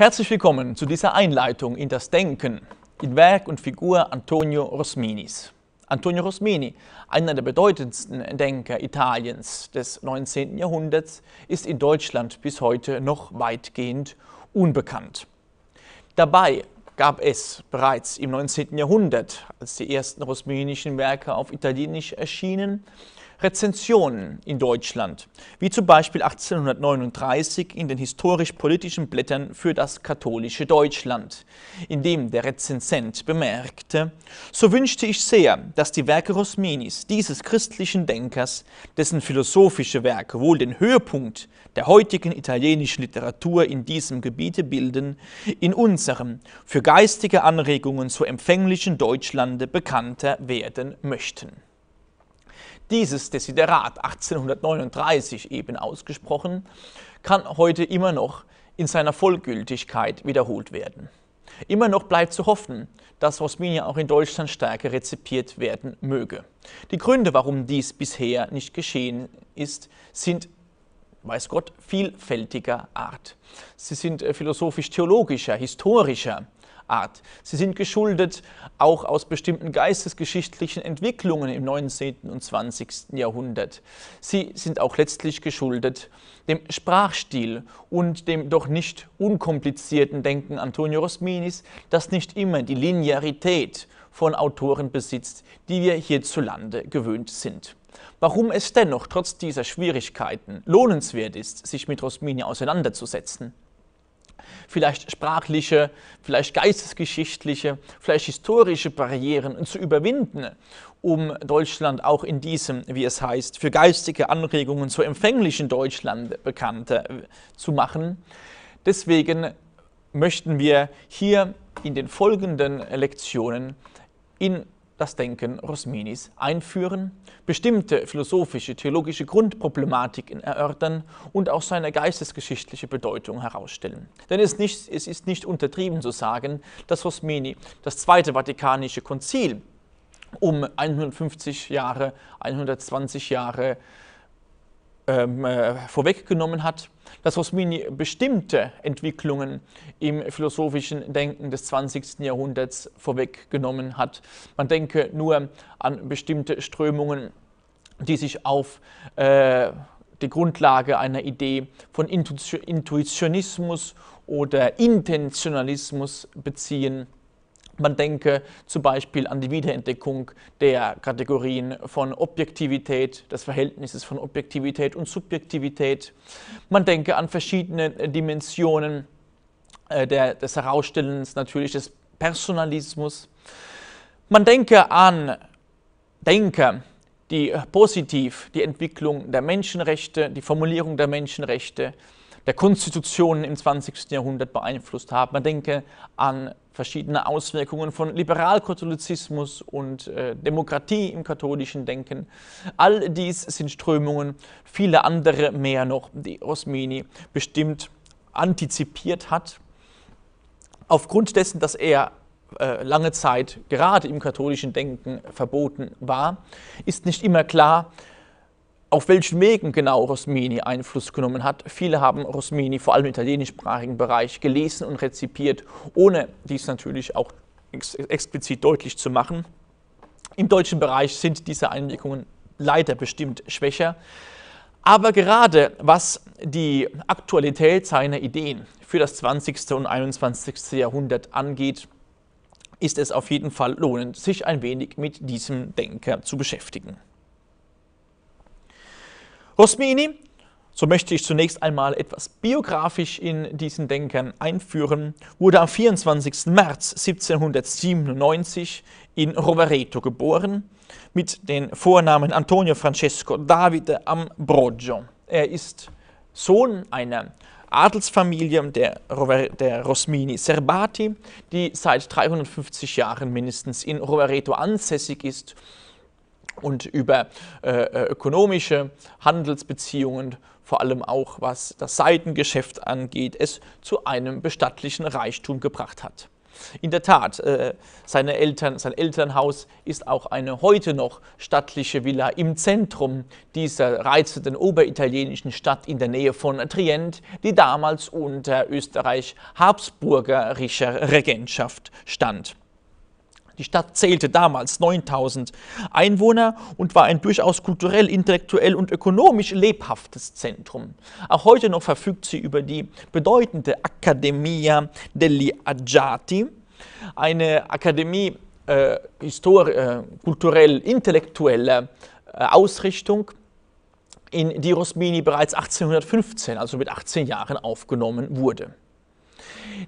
Herzlich willkommen zu dieser Einleitung in das Denken in Werk und Figur Antonio Rosminis. Antonio Rosmini, einer der bedeutendsten Denker Italiens des 19. Jahrhunderts, ist in Deutschland bis heute noch weitgehend unbekannt. Dabei gab es bereits im 19. Jahrhundert, als die ersten rosminischen Werke auf Italienisch erschienen, Rezensionen in Deutschland, wie zum Beispiel 1839 in den historisch-politischen Blättern für das katholische Deutschland, in dem der Rezensent bemerkte, so wünschte ich sehr, dass die Werke Rosminis, dieses christlichen Denkers, dessen philosophische Werke wohl den Höhepunkt der heutigen italienischen Literatur in diesem Gebiete bilden, in unserem für geistige Anregungen so empfänglichen Deutschlande bekannter werden möchten. Dieses Desiderat 1839 eben ausgesprochen, kann heute immer noch in seiner Vollgültigkeit wiederholt werden. Immer noch bleibt zu hoffen, dass Rosminia auch in Deutschland stärker rezipiert werden möge. Die Gründe, warum dies bisher nicht geschehen ist, sind weiß Gott, vielfältiger Art. Sie sind äh, philosophisch-theologischer, historischer, Art. Sie sind geschuldet auch aus bestimmten geistesgeschichtlichen Entwicklungen im 19. und 20. Jahrhundert. Sie sind auch letztlich geschuldet dem Sprachstil und dem doch nicht unkomplizierten Denken Antonio Rosminis, das nicht immer die Linearität von Autoren besitzt, die wir hierzulande gewöhnt sind. Warum es dennoch trotz dieser Schwierigkeiten lohnenswert ist, sich mit Rosmini auseinanderzusetzen, vielleicht sprachliche, vielleicht geistesgeschichtliche, vielleicht historische Barrieren zu überwinden, um Deutschland auch in diesem, wie es heißt, für geistige Anregungen zu empfänglichen Deutschland bekannt zu machen. Deswegen möchten wir hier in den folgenden Lektionen in das Denken Rosminis einführen, bestimmte philosophische, theologische Grundproblematiken erörtern und auch seine geistesgeschichtliche Bedeutung herausstellen. Denn es, nicht, es ist nicht untertrieben zu sagen, dass Rosmini das Zweite Vatikanische Konzil um 150 Jahre, 120 Jahre ähm, äh, vorweggenommen hat, dass Rosmini bestimmte Entwicklungen im philosophischen Denken des 20. Jahrhunderts vorweggenommen hat. Man denke nur an bestimmte Strömungen, die sich auf äh, die Grundlage einer Idee von Intuitionismus oder Intentionalismus beziehen man denke zum Beispiel an die Wiederentdeckung der Kategorien von Objektivität, des Verhältnisses von Objektivität und Subjektivität. Man denke an verschiedene äh, Dimensionen äh, der, des Herausstellens natürlich des Personalismus. Man denke an Denker, die positiv die Entwicklung der Menschenrechte, die Formulierung der Menschenrechte, der Konstitutionen im 20. Jahrhundert beeinflusst haben. Man denke an verschiedene Auswirkungen von Liberalkatholizismus und äh, Demokratie im katholischen Denken. All dies sind Strömungen, viele andere mehr noch, die Rosmini bestimmt antizipiert hat. Aufgrund dessen, dass er äh, lange Zeit gerade im katholischen Denken verboten war, ist nicht immer klar, auf welchen Wegen genau Rosmini Einfluss genommen hat, viele haben Rosmini vor allem im italienischsprachigen Bereich gelesen und rezipiert, ohne dies natürlich auch ex explizit deutlich zu machen. Im deutschen Bereich sind diese Einwirkungen leider bestimmt schwächer. Aber gerade was die Aktualität seiner Ideen für das 20. und 21. Jahrhundert angeht, ist es auf jeden Fall lohnend, sich ein wenig mit diesem Denker zu beschäftigen. Rosmini, so möchte ich zunächst einmal etwas biografisch in diesen Denkern einführen, wurde am 24. März 1797 in Rovereto geboren, mit den Vornamen Antonio Francesco Davide Ambrogio. Er ist Sohn einer Adelsfamilie der, der Rosmini Serbati, die seit 350 Jahren mindestens in Rovereto ansässig ist und über äh, äh, ökonomische Handelsbeziehungen, vor allem auch was das Seidengeschäft angeht, es zu einem bestattlichen Reichtum gebracht hat. In der Tat, äh, seine Eltern, sein Elternhaus ist auch eine heute noch stattliche Villa im Zentrum dieser reizenden oberitalienischen Stadt in der Nähe von Trient, die damals unter Österreich-Habsburgerischer Regentschaft stand. Die Stadt zählte damals 9000 Einwohner und war ein durchaus kulturell, intellektuell und ökonomisch lebhaftes Zentrum. Auch heute noch verfügt sie über die bedeutende Accademia degli Agiati, eine Akademie äh, äh, kulturell, intellektueller äh, Ausrichtung, in die Rosmini bereits 1815, also mit 18 Jahren, aufgenommen wurde.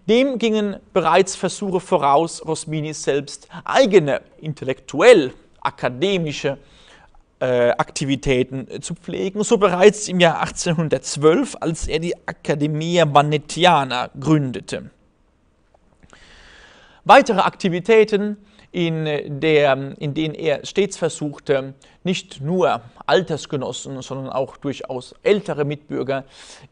Dem gingen bereits Versuche voraus, Rosmini selbst eigene intellektuell akademische äh, Aktivitäten äh, zu pflegen, so bereits im Jahr 1812, als er die Accademia Vanetiana gründete. Weitere Aktivitäten, in, der, in denen er stets versuchte, nicht nur Altersgenossen, sondern auch durchaus ältere Mitbürger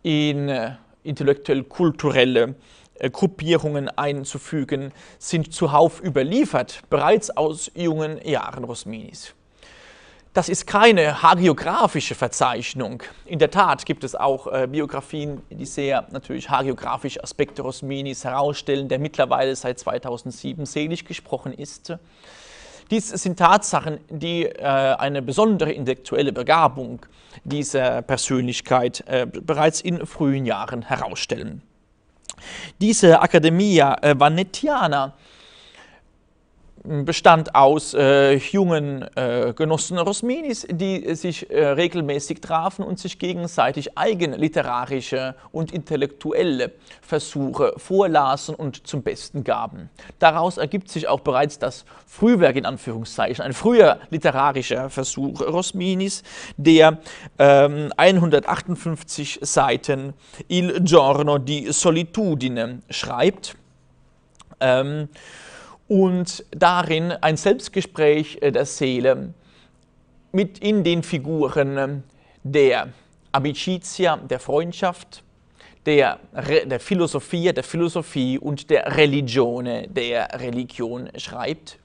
in äh, intellektuell-kulturelle äh, Gruppierungen einzufügen, sind zuhauf überliefert, bereits aus jungen Jahren Rosminis. Das ist keine hagiografische Verzeichnung. In der Tat gibt es auch äh, Biografien, die sehr natürlich hagiografische Aspekte Rosminis herausstellen, der mittlerweile seit 2007 selig gesprochen ist. Dies sind Tatsachen, die äh, eine besondere intellektuelle Begabung dieser Persönlichkeit äh, bereits in frühen Jahren herausstellen. Diese Academia äh, Vanetiana bestand aus äh, jungen äh, Genossen Rosminis, die äh, sich äh, regelmäßig trafen und sich gegenseitig eigenliterarische und intellektuelle Versuche vorlasen und zum Besten gaben. Daraus ergibt sich auch bereits das Frühwerk in Anführungszeichen, ein früher literarischer Versuch Rosminis, der ähm, 158 Seiten Il Giorno di Solitudine schreibt. Ähm, und darin ein Selbstgespräch äh, der Seele mit in den Figuren ähm, der Abicizia, der Freundschaft, der, Re der Philosophie, der Philosophie und der Religione, der Religion schreibt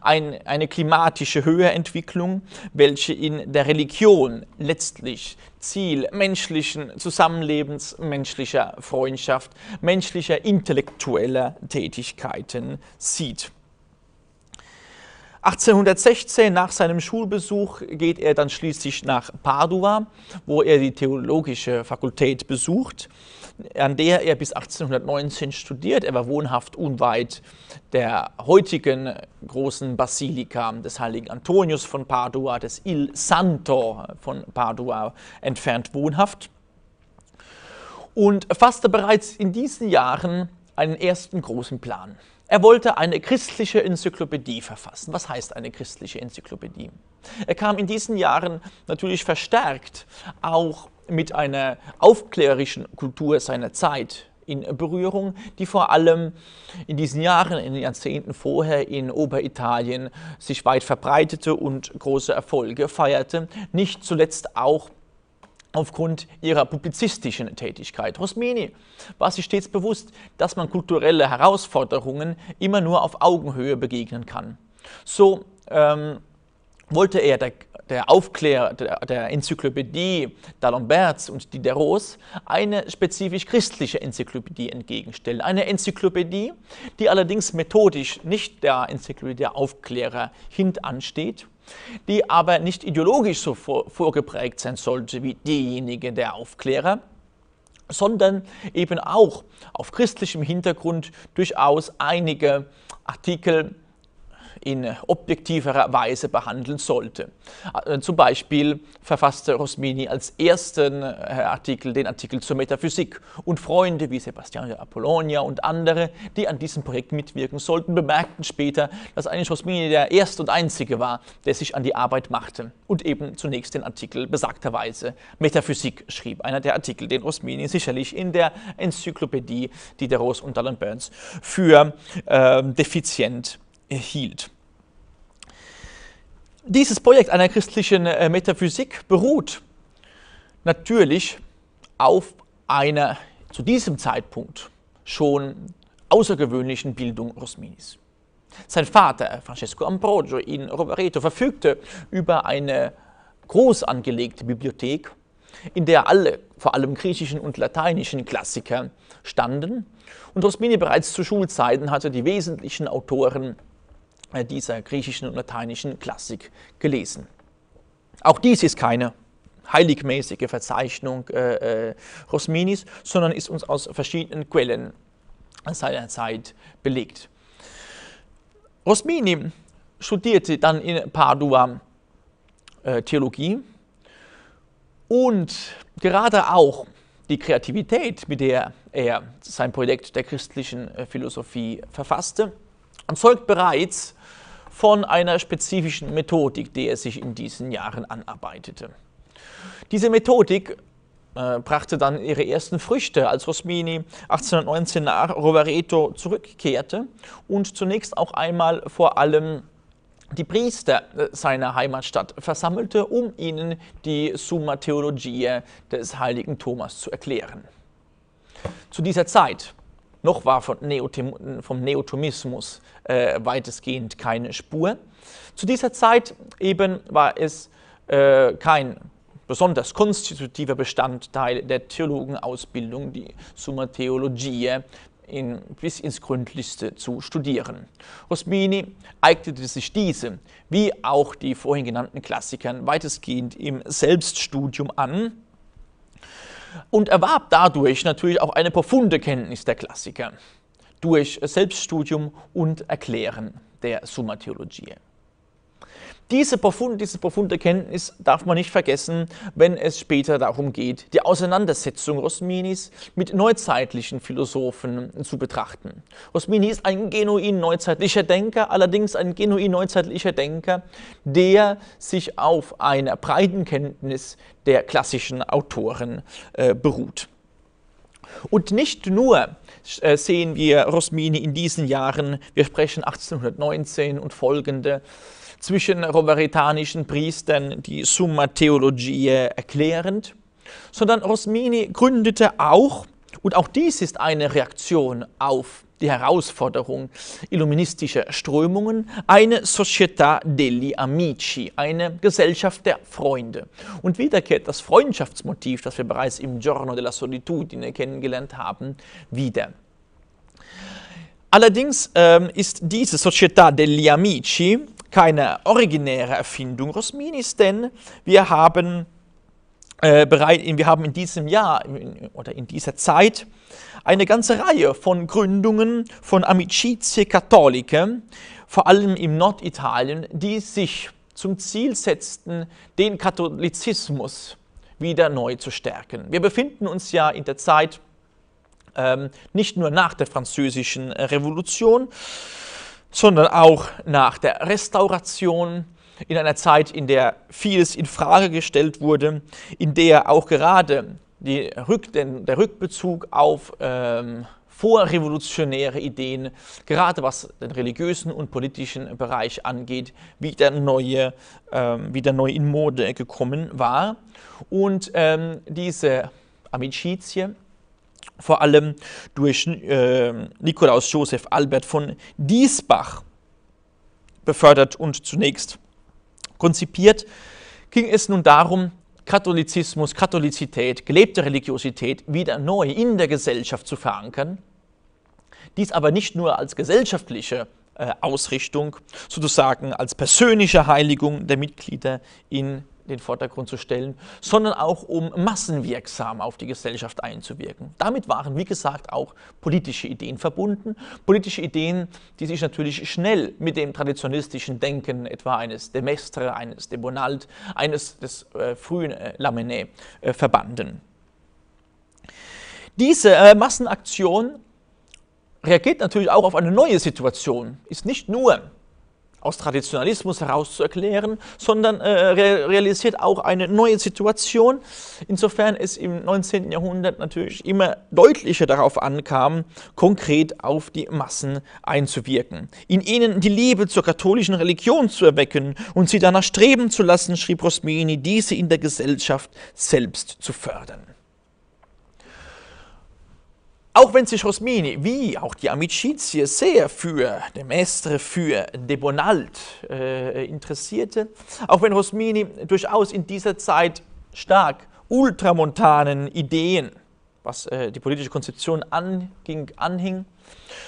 ein, eine klimatische Höherentwicklung, welche in der Religion letztlich Ziel menschlichen Zusammenlebens, menschlicher Freundschaft, menschlicher intellektueller Tätigkeiten sieht. 1816 nach seinem Schulbesuch geht er dann schließlich nach Padua, wo er die theologische Fakultät besucht, an der er bis 1819 studiert. Er war wohnhaft unweit der heutigen großen Basilika des heiligen Antonius von Padua, des Il Santo von Padua entfernt wohnhaft und fasste bereits in diesen Jahren einen ersten großen Plan. Er wollte eine christliche Enzyklopädie verfassen. Was heißt eine christliche Enzyklopädie? Er kam in diesen Jahren natürlich verstärkt auch mit einer aufklärerischen Kultur seiner Zeit in Berührung, die vor allem in diesen Jahren, in den Jahrzehnten vorher in Oberitalien sich weit verbreitete und große Erfolge feierte, nicht zuletzt auch aufgrund ihrer publizistischen Tätigkeit. Rosmini war sich stets bewusst, dass man kulturelle Herausforderungen immer nur auf Augenhöhe begegnen kann. So ähm, wollte er der, der Aufklärer der, der Enzyklopädie d'Alembert und Diderot eine spezifisch christliche Enzyklopädie entgegenstellen. Eine Enzyklopädie, die allerdings methodisch nicht der Enzyklopädie der Aufklärer hintansteht, die aber nicht ideologisch so vor, vorgeprägt sein sollte wie diejenige der Aufklärer, sondern eben auch auf christlichem Hintergrund durchaus einige Artikel in objektiverer Weise behandeln sollte. Äh, zum Beispiel verfasste Rosmini als ersten äh, Artikel den Artikel zur Metaphysik und Freunde wie Sebastiano Apollonia und andere, die an diesem Projekt mitwirken sollten, bemerkten später, dass eigentlich Rosmini der erste und einzige war, der sich an die Arbeit machte und eben zunächst den Artikel besagterweise Metaphysik schrieb. Einer der Artikel, den Rosmini sicherlich in der Enzyklopädie Diderot und Alan Burns für ähm, äh, defizient hielt dieses Projekt einer christlichen äh, Metaphysik beruht natürlich auf einer zu diesem Zeitpunkt schon außergewöhnlichen Bildung Rosminis. Sein Vater, Francesco Ambrogio in Rovereto, verfügte über eine groß angelegte Bibliothek, in der alle, vor allem griechischen und lateinischen Klassiker, standen. Und Rosmini bereits zu Schulzeiten hatte die wesentlichen Autoren äh, dieser griechischen und lateinischen Klassik gelesen. Auch dies ist keine heiligmäßige Verzeichnung äh, äh, Rosminis, sondern ist uns aus verschiedenen Quellen seiner Zeit belegt. Rosmini studierte dann in Padua äh, Theologie und gerade auch die Kreativität, mit der er sein Projekt der christlichen äh, Philosophie verfasste, zeugt bereits von einer spezifischen Methodik, die er sich in diesen Jahren anarbeitete. Diese Methodik äh, brachte dann ihre ersten Früchte, als Rosmini 1819 nach Rovereto zurückkehrte und zunächst auch einmal vor allem die Priester äh, seiner Heimatstadt versammelte, um ihnen die Summa Theologiae des heiligen Thomas zu erklären. Zu dieser Zeit noch war Neotem, vom Neotomismus äh, weitestgehend keine Spur. Zu dieser Zeit eben war es äh, kein besonders konstitutiver Bestandteil der Theologenausbildung, die Summa Theologiae in, bis ins Gründlichste zu studieren. Rosmini eignete sich diese, wie auch die vorhin genannten Klassikern, weitestgehend im Selbststudium an und erwarb dadurch natürlich auch eine profunde Kenntnis der Klassiker durch Selbststudium und Erklären der Summa Theologiae. Diese profunde, diese profunde Erkenntnis darf man nicht vergessen, wenn es später darum geht, die Auseinandersetzung Rosminis mit neuzeitlichen Philosophen zu betrachten. Rosmini ist ein genuin neuzeitlicher Denker, allerdings ein genuin neuzeitlicher Denker, der sich auf einer breiten Kenntnis der klassischen Autoren äh, beruht. Und nicht nur äh, sehen wir Rosmini in diesen Jahren, wir sprechen 1819 und folgende, zwischen roveretanischen Priestern die Summa Theologiae erklärend, sondern Rosmini gründete auch, und auch dies ist eine Reaktion auf die Herausforderung illuministischer Strömungen, eine Società degli Amici, eine Gesellschaft der Freunde. Und wieder kehrt das Freundschaftsmotiv, das wir bereits im Giorno della Solitudine kennengelernt haben, wieder. Allerdings ähm, ist diese Società degli Amici keine originäre Erfindung Rosminis, denn wir haben, äh, bereit, wir haben in diesem Jahr in, oder in dieser Zeit eine ganze Reihe von Gründungen von Amicizie Cattoliche, vor allem im Norditalien, die sich zum Ziel setzten, den Katholizismus wieder neu zu stärken. Wir befinden uns ja in der Zeit ähm, nicht nur nach der französischen Revolution, sondern auch nach der Restauration, in einer Zeit, in der vieles in Frage gestellt wurde, in der auch gerade Rück, der Rückbezug auf ähm, vorrevolutionäre Ideen, gerade was den religiösen und politischen Bereich angeht, wieder, neue, ähm, wieder neu in Mode gekommen war. Und ähm, diese Amicizie, vor allem durch äh, Nikolaus Joseph Albert von Diesbach befördert und zunächst konzipiert, ging es nun darum, Katholizismus, Katholizität, gelebte Religiosität wieder neu in der Gesellschaft zu verankern. Dies aber nicht nur als gesellschaftliche äh, Ausrichtung, sozusagen als persönliche Heiligung der Mitglieder in den Vordergrund zu stellen, sondern auch um massenwirksam auf die Gesellschaft einzuwirken. Damit waren, wie gesagt, auch politische Ideen verbunden. Politische Ideen, die sich natürlich schnell mit dem traditionistischen Denken etwa eines de Mestre, eines de Bonald, eines des äh, frühen äh, Lamennais äh, verbanden. Diese äh, Massenaktion reagiert natürlich auch auf eine neue Situation, ist nicht nur aus Traditionalismus heraus zu erklären, sondern äh, realisiert auch eine neue Situation, insofern es im 19. Jahrhundert natürlich immer deutlicher darauf ankam, konkret auf die Massen einzuwirken, in ihnen die Liebe zur katholischen Religion zu erwecken und sie danach streben zu lassen, schrieb Rosmini, diese in der Gesellschaft selbst zu fördern. Auch wenn sich Rosmini wie auch die Amicizie sehr für De Mestre, für De Bonald äh, interessierte, auch wenn Rosmini durchaus in dieser Zeit stark ultramontanen Ideen, was äh, die politische Konzeption anging, anhing,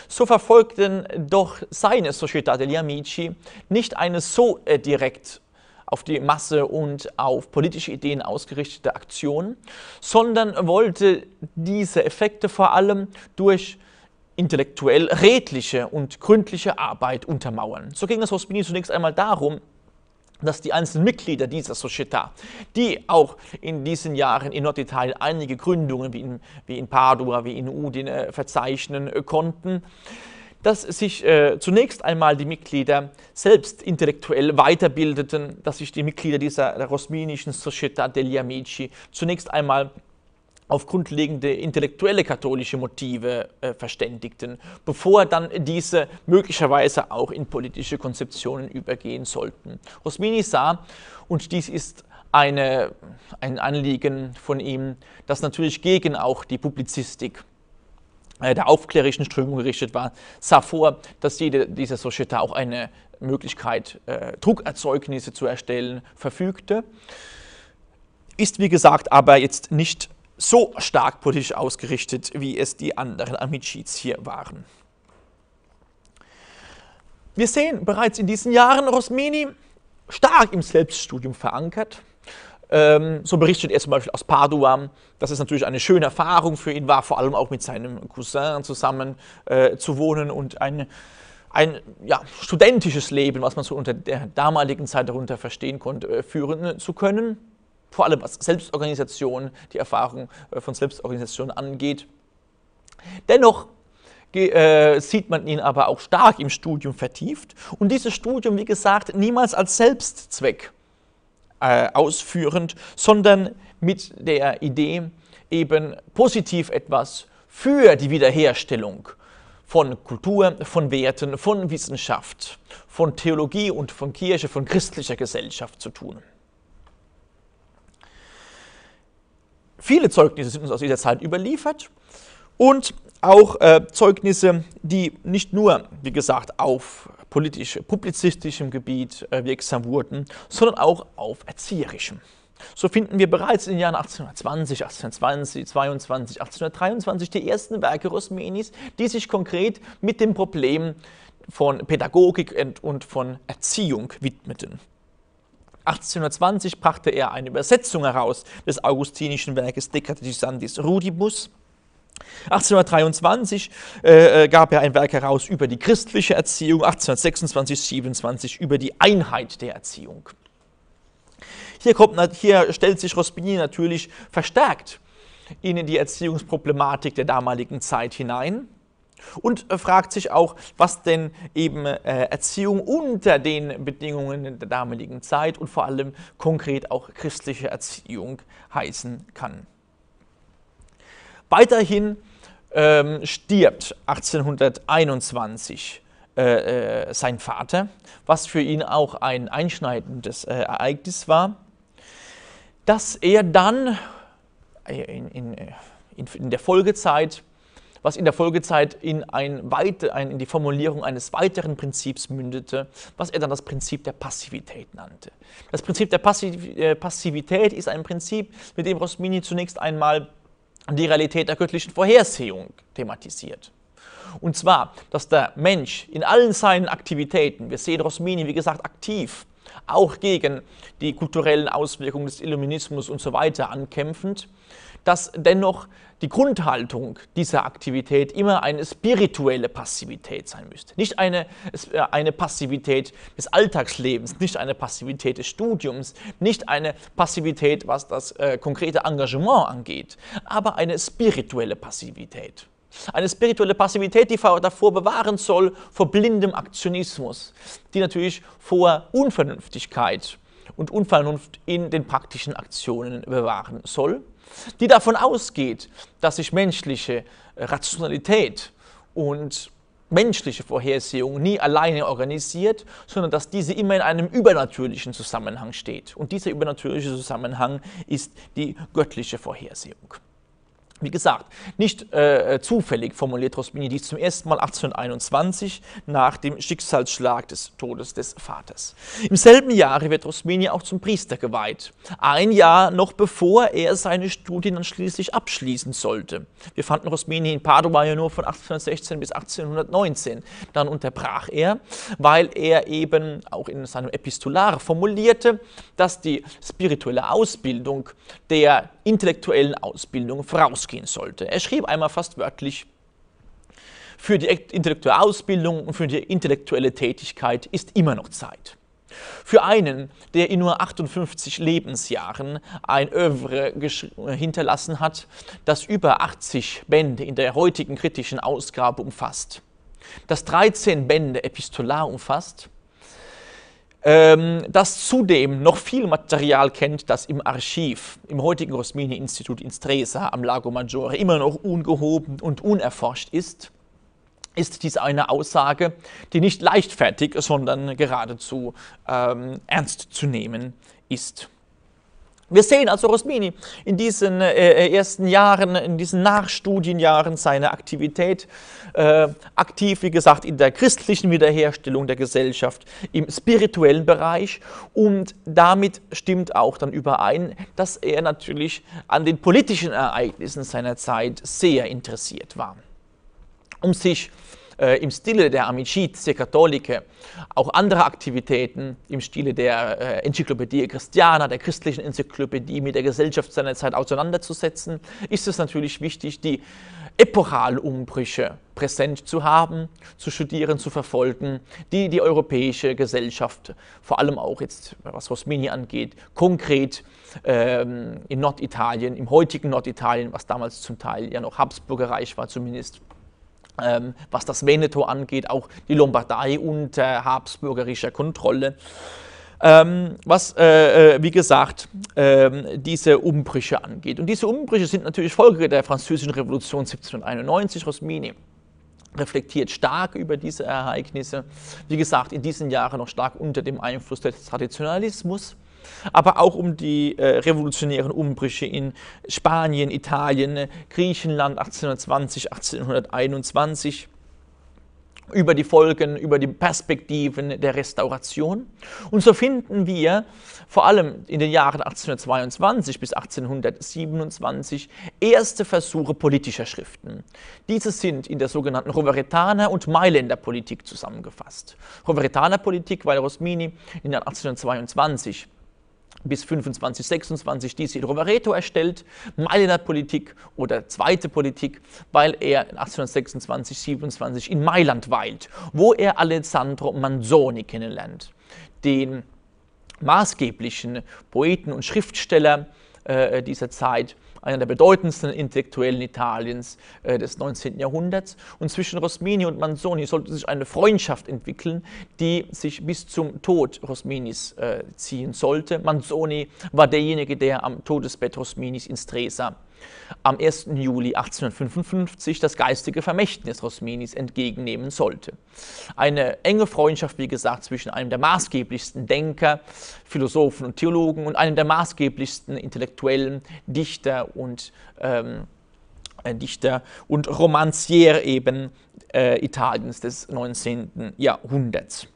so verfolgten doch seine Società degli Amici nicht eine so äh, direkt auf die Masse und auf politische Ideen ausgerichtete Aktionen, sondern wollte diese Effekte vor allem durch intellektuell redliche und gründliche Arbeit untermauern. So ging es Hospini zunächst einmal darum, dass die einzelnen Mitglieder dieser Società, die auch in diesen Jahren in Norditalien einige Gründungen wie in, wie in Padua, wie in Udine äh, verzeichnen äh, konnten, dass sich äh, zunächst einmal die Mitglieder selbst intellektuell weiterbildeten, dass sich die Mitglieder dieser rosminischen Società degli Amici zunächst einmal auf grundlegende intellektuelle katholische Motive äh, verständigten, bevor dann diese möglicherweise auch in politische Konzeptionen übergehen sollten. Rosmini sah, und dies ist eine, ein Anliegen von ihm, das natürlich gegen auch die Publizistik äh, der aufklärerischen Strömung gerichtet war, sah vor, dass jede dieser Società auch eine Möglichkeit, äh, Druckerzeugnisse zu erstellen, verfügte. Ist, wie gesagt, aber jetzt nicht so stark politisch ausgerichtet, wie es die anderen Amiciz hier waren. Wir sehen bereits in diesen Jahren Rosmini stark im Selbststudium verankert. Ähm, so berichtet er zum Beispiel aus Padua, dass es natürlich eine schöne Erfahrung für ihn war, vor allem auch mit seinem Cousin zusammen äh, zu wohnen und ein, ein ja, studentisches Leben, was man so unter der damaligen Zeit darunter verstehen konnte, äh, führen äh, zu können. Vor allem was Selbstorganisation, die Erfahrung äh, von Selbstorganisation angeht. Dennoch äh, sieht man ihn aber auch stark im Studium vertieft und dieses Studium, wie gesagt, niemals als Selbstzweck äh, ausführend, sondern mit der Idee, eben positiv etwas für die Wiederherstellung von Kultur, von Werten, von Wissenschaft, von Theologie und von Kirche, von christlicher Gesellschaft zu tun. Viele Zeugnisse sind uns aus dieser Zeit überliefert und auch äh, Zeugnisse, die nicht nur, wie gesagt, auf politisch, publizistischem Gebiet äh, wirksam wurden, sondern auch auf erzieherischem. So finden wir bereits in den Jahren 1820, 1820, 22, 1823 die ersten Werke Rosmenis, die sich konkret mit dem Problem von Pädagogik und von Erziehung widmeten. 1820 brachte er eine Übersetzung heraus des augustinischen Werkes De Rudibus, 1823 äh, äh, gab er ein Werk heraus über die christliche Erziehung, 1826, 27 über die Einheit der Erziehung. Hier, kommt, hier stellt sich Rospini natürlich verstärkt in die Erziehungsproblematik der damaligen Zeit hinein und äh, fragt sich auch, was denn eben äh, Erziehung unter den Bedingungen der damaligen Zeit und vor allem konkret auch christliche Erziehung heißen kann weiterhin ähm, stirbt 1821 äh, äh, sein Vater, was für ihn auch ein einschneidendes äh, Ereignis war, dass er dann äh, in, in, äh, in, der Folgezeit, was in der Folgezeit in, ein weite, ein, in die Formulierung eines weiteren Prinzips mündete, was er dann das Prinzip der Passivität nannte. Das Prinzip der Passiv äh, Passivität ist ein Prinzip, mit dem Rosmini zunächst einmal die Realität der göttlichen Vorhersehung thematisiert. Und zwar, dass der Mensch in allen seinen Aktivitäten, wir sehen Rosmini, wie gesagt, aktiv, auch gegen die kulturellen Auswirkungen des Illuminismus und so weiter ankämpfend, dass dennoch die Grundhaltung dieser Aktivität immer eine spirituelle Passivität sein müsste. Nicht eine, äh, eine Passivität des Alltagslebens, nicht eine Passivität des Studiums, nicht eine Passivität, was das äh, konkrete Engagement angeht, aber eine spirituelle Passivität. Eine spirituelle Passivität, die davor bewahren soll, vor blindem Aktionismus, die natürlich vor Unvernünftigkeit und Unvernunft in den praktischen Aktionen bewahren soll, die davon ausgeht, dass sich menschliche äh, Rationalität und menschliche Vorhersehung nie alleine organisiert, sondern dass diese immer in einem übernatürlichen Zusammenhang steht. Und dieser übernatürliche Zusammenhang ist die göttliche Vorhersehung. Wie gesagt, nicht äh, zufällig formuliert Rosmini dies zum ersten Mal 1821 nach dem Schicksalsschlag des Todes des Vaters. Im selben Jahre wird Rosmini auch zum Priester geweiht, ein Jahr noch bevor er seine Studien dann schließlich abschließen sollte. Wir fanden Rosmini in Padua ja nur von 1816 bis 1819. Dann unterbrach er, weil er eben auch in seinem Epistolar formulierte, dass die spirituelle Ausbildung der intellektuellen Ausbildung vorausgeht hinausgehen sollte. Er schrieb einmal fast wörtlich, für die intellektuelle Ausbildung und für die intellektuelle Tätigkeit ist immer noch Zeit. Für einen, der in nur 58 Lebensjahren ein Övre äh, hinterlassen hat, das über 80 Bände in der heutigen kritischen Ausgabe umfasst, das 13 Bände epistolar umfasst, ähm, das zudem noch viel Material kennt, das im Archiv im heutigen Rosmini-Institut in Stresa am Lago Maggiore immer noch ungehoben und unerforscht ist, ist dies eine Aussage, die nicht leichtfertig, sondern geradezu ähm, ernst zu nehmen ist. Wir sehen also Rosmini in diesen äh, äh, ersten Jahren, in diesen Nachstudienjahren seine Aktivität, äh, aktiv, wie gesagt, in der christlichen Wiederherstellung der Gesellschaft, im spirituellen Bereich und damit stimmt auch dann überein, dass er natürlich an den politischen Ereignissen seiner Zeit sehr interessiert war. Um sich äh, im Stile der Amicizia Cattolica, auch andere Aktivitäten im Stile der äh, Enzyklopädie Christiana, der christlichen Enzyklopädie mit der Gesellschaft seiner Zeit auseinanderzusetzen, ist es natürlich wichtig, die Epochalumbrüche präsent zu haben, zu studieren, zu verfolgen, die die europäische Gesellschaft, vor allem auch jetzt, was Rosmini angeht, konkret ähm, in Norditalien, im heutigen Norditalien, was damals zum Teil ja noch Habsburgerreich war zumindest, ähm, was das Veneto angeht, auch die Lombardei unter äh, habsburgerischer Kontrolle. Ähm, was, äh, äh, wie gesagt, äh, diese Umbrüche angeht. Und diese Umbrüche sind natürlich Folge der Französischen Revolution 1791. Rosmini reflektiert stark über diese Ereignisse. Wie gesagt, in diesen Jahren noch stark unter dem Einfluss des Traditionalismus aber auch um die äh, revolutionären Umbrüche in Spanien, Italien, äh, Griechenland 1820, 1821 über die Folgen, über die Perspektiven der Restauration. Und so finden wir vor allem in den Jahren 1822 bis 1827 erste Versuche politischer Schriften. Diese sind in der sogenannten Roveretaner und Mailänder Politik zusammengefasst. Roveretaner Politik, weil Rosmini in den 1822 bis 25, 26 Desidero Rovereto erstellt, Mailänder Politik oder Zweite Politik, weil er 1826, 27 in Mailand weilt, wo er Alessandro Manzoni kennenlernt, den maßgeblichen Poeten und Schriftsteller äh, dieser Zeit, einer der bedeutendsten Intellektuellen Italiens äh, des 19. Jahrhunderts. Und zwischen Rosmini und Manzoni sollte sich eine Freundschaft entwickeln, die sich bis zum Tod Rosminis äh, ziehen sollte. Manzoni war derjenige, der am Todesbett Rosminis in Stresa am 1. Juli 1855 das geistige Vermächtnis Rosminis entgegennehmen sollte. Eine enge Freundschaft, wie gesagt, zwischen einem der maßgeblichsten Denker, Philosophen und Theologen und einem der maßgeblichsten Intellektuellen, Dichter und ähm, äh, Dichter und Romancier eben äh, Italiens des 19. Jahrhunderts.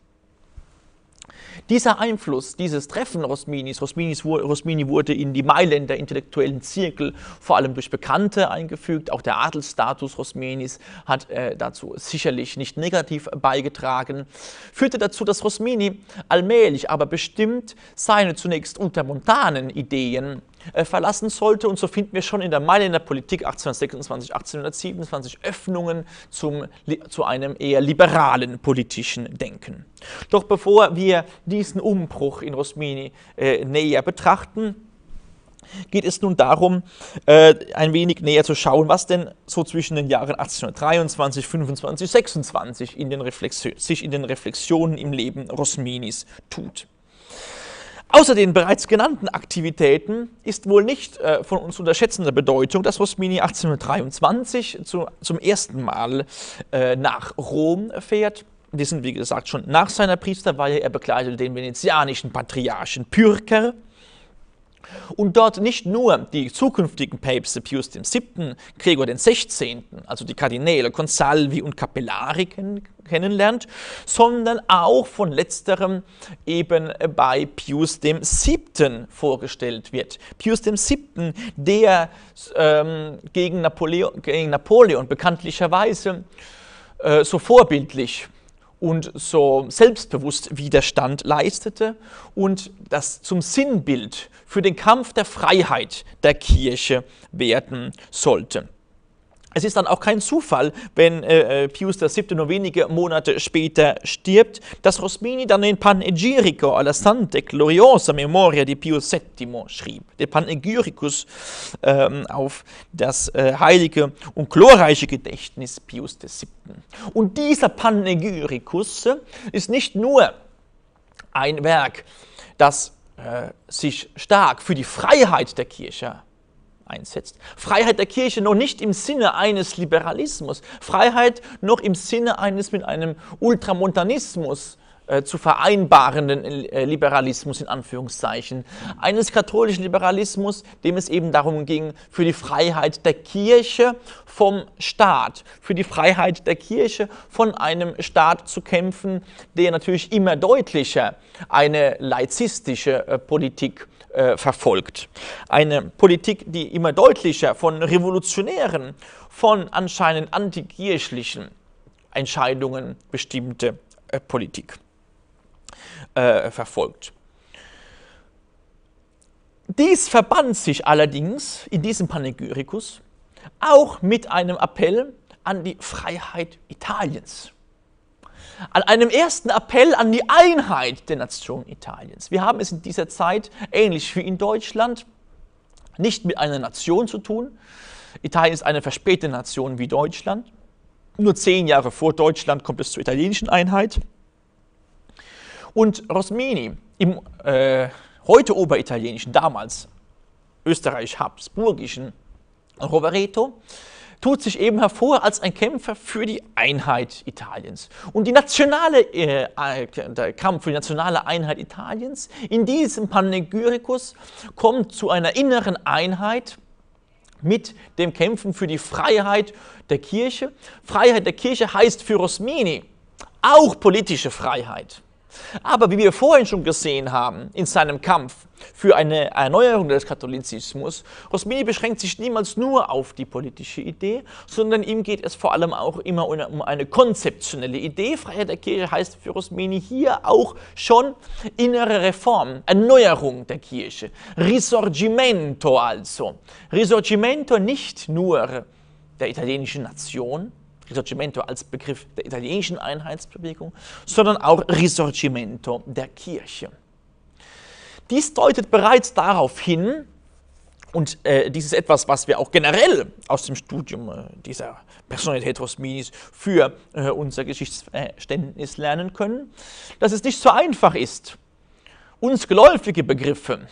Dieser Einfluss dieses Treffen Rosminis, Rosminis, Rosmini wurde in die Mailänder intellektuellen Zirkel vor allem durch Bekannte eingefügt, auch der Adelsstatus Rosminis hat äh, dazu sicherlich nicht negativ beigetragen, führte dazu, dass Rosmini allmählich, aber bestimmt seine zunächst untermontanen Ideen äh, verlassen sollte. Und so finden wir schon in der in der Politik 1826, 1827 Öffnungen zum, zu einem eher liberalen politischen Denken. Doch bevor wir diesen Umbruch in Rosmini äh, näher betrachten, geht es nun darum, äh, ein wenig näher zu schauen, was denn so zwischen den Jahren 1823, 25, 26 in den sich in den Reflexionen im Leben Rosminis tut. Außer den bereits genannten Aktivitäten ist wohl nicht äh, von uns unterschätzender Bedeutung, dass Rosmini 1823 zu, zum ersten Mal äh, nach Rom fährt. Die sind, wie gesagt, schon nach seiner Priesterweihe. Er begleitete den venezianischen Patriarchen Pyrker. Und dort nicht nur die zukünftigen Päpste Pius VII., Gregor XVI., also die Kardinäle Consalvi und Capellari kennenlernt, sondern auch von letzterem eben bei Pius dem Siebten vorgestellt wird. Pius dem Siebten, der ähm, gegen, Napoleon, gegen Napoleon bekanntlicherweise äh, so vorbildlich und so selbstbewusst Widerstand leistete und das zum Sinnbild für den Kampf der Freiheit der Kirche werden sollte. Es ist dann auch kein Zufall, wenn äh, äh Pius VII. nur wenige Monate später stirbt, dass Rosmini dann den Panegyrico alla Sante Gloriosa Memoria di Pio VII schrieb, den Panegyricus ähm, auf das äh, heilige und glorreiche Gedächtnis Pius VII. Und dieser Panegyricus ist nicht nur ein Werk, das äh, sich stark für die Freiheit der Kirche einsetzt. Freiheit der Kirche noch nicht im Sinne eines Liberalismus, Freiheit noch im Sinne eines mit einem Ultramontanismus äh, zu vereinbarenden äh, Liberalismus in Anführungszeichen. Eines katholischen Liberalismus, dem es eben darum ging, für die Freiheit der Kirche vom Staat, für die Freiheit der Kirche von einem Staat zu kämpfen, der natürlich immer deutlicher eine laizistische äh, Politik äh, verfolgt. Eine Politik, die immer deutlicher von revolutionären, von anscheinend antikirchlichen Entscheidungen bestimmte Politik. Äh, verfolgt. Dies verband sich allerdings in diesem Panegyrikus auch mit einem Appell an die Freiheit Italiens. An einem ersten Appell an die Einheit der Nation Italiens. Wir haben es in dieser Zeit, ähnlich wie in Deutschland, nicht mit einer Nation zu tun. Italien ist eine verspätete Nation wie Deutschland. Nur zehn Jahre vor Deutschland kommt es zur italienischen Einheit. Und Rosmini im äh, heute oberitalienischen, damals österreichisch-habsburgischen Rovereto tut sich eben hervor als ein Kämpfer für die Einheit Italiens. Und die nationale, äh, der Kampf für die nationale Einheit Italiens in diesem Panegyrikus kommt zu einer inneren Einheit mit dem Kämpfen für die Freiheit der Kirche. Freiheit der Kirche heißt für Rosmini auch politische Freiheit. Aber wie wir vorhin schon gesehen haben, in seinem Kampf für eine Erneuerung des Katholizismus, Rosmini beschränkt sich niemals nur auf die politische Idee, sondern ihm geht es vor allem auch immer um eine konzeptionelle Idee. Freiheit der Kirche heißt für Rosmini hier auch schon innere Reform, Erneuerung der Kirche, Risorgimento also. Risorgimento nicht nur der italienischen Nation, Risorgimento als Begriff der italienischen Einheitsbewegung, sondern auch Risorgimento der Kirche. Dies deutet bereits darauf hin, und äh, dies ist etwas, was wir auch generell aus dem Studium äh, dieser Personalität Rosminis für äh, unser Geschichtsverständnis lernen können, dass es nicht so einfach ist, uns geläufige Begriffe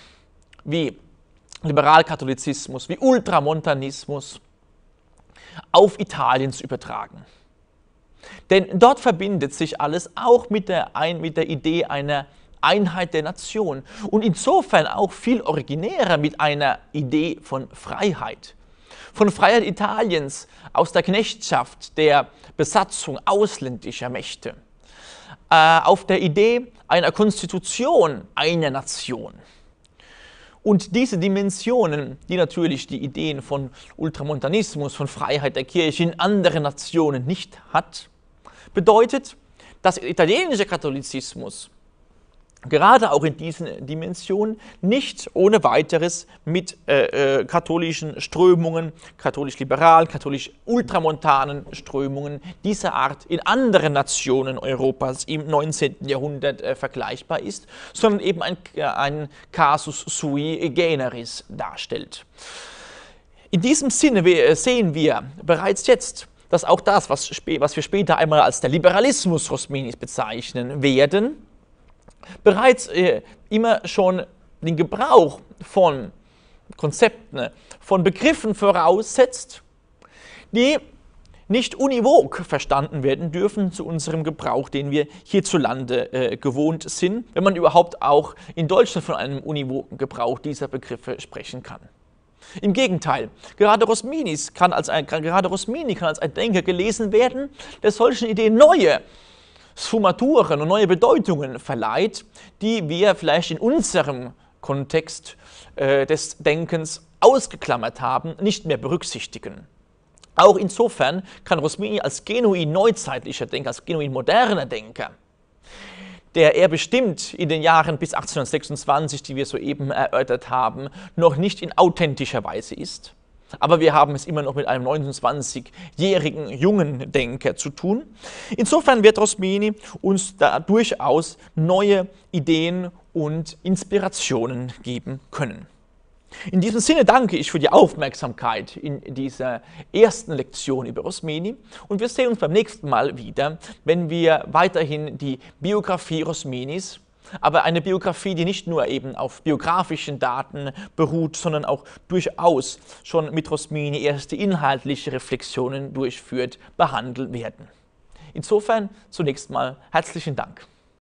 wie Liberalkatholizismus, wie Ultramontanismus, auf Italiens übertragen. Denn dort verbindet sich alles auch mit der, ein, mit der Idee einer Einheit der Nation und insofern auch viel originärer mit einer Idee von Freiheit. Von Freiheit Italiens aus der Knechtschaft, der Besatzung ausländischer Mächte. Äh, auf der Idee einer Konstitution einer Nation. Und diese Dimensionen, die natürlich die Ideen von Ultramontanismus, von Freiheit der Kirche in anderen Nationen nicht hat, bedeutet, dass italienischer Katholizismus gerade auch in diesen Dimensionen nicht ohne weiteres mit äh, äh, katholischen Strömungen, katholisch-liberalen, katholisch-ultramontanen Strömungen dieser Art in anderen Nationen Europas im 19. Jahrhundert äh, vergleichbar ist, sondern eben ein, äh, ein Casus sui generis darstellt. In diesem Sinne äh, sehen wir bereits jetzt, dass auch das, was, was wir später einmal als der Liberalismus Rosminis bezeichnen werden, bereits äh, immer schon den Gebrauch von Konzepten, von Begriffen voraussetzt, die nicht univok verstanden werden dürfen zu unserem Gebrauch, den wir hierzulande äh, gewohnt sind, wenn man überhaupt auch in Deutschland von einem univoken Gebrauch dieser Begriffe sprechen kann. Im Gegenteil, gerade kann als ein, gerade Rosmini kann als ein Denker gelesen werden, der solchen Ideen neue Sfumaturen und neue Bedeutungen verleiht, die wir vielleicht in unserem Kontext äh, des Denkens ausgeklammert haben, nicht mehr berücksichtigen. Auch insofern kann Rosmini als genuin neuzeitlicher Denker, als genuin moderner Denker, der er bestimmt in den Jahren bis 1826, die wir soeben erörtert haben, noch nicht in authentischer Weise ist, aber wir haben es immer noch mit einem 29-jährigen jungen Denker zu tun. Insofern wird Rosmini uns da durchaus neue Ideen und Inspirationen geben können. In diesem Sinne danke ich für die Aufmerksamkeit in dieser ersten Lektion über Rosmini und wir sehen uns beim nächsten Mal wieder, wenn wir weiterhin die Biografie Rosminis aber eine Biografie, die nicht nur eben auf biografischen Daten beruht, sondern auch durchaus schon mit Rosmini erste inhaltliche Reflexionen durchführt, behandelt werden. Insofern zunächst mal herzlichen Dank.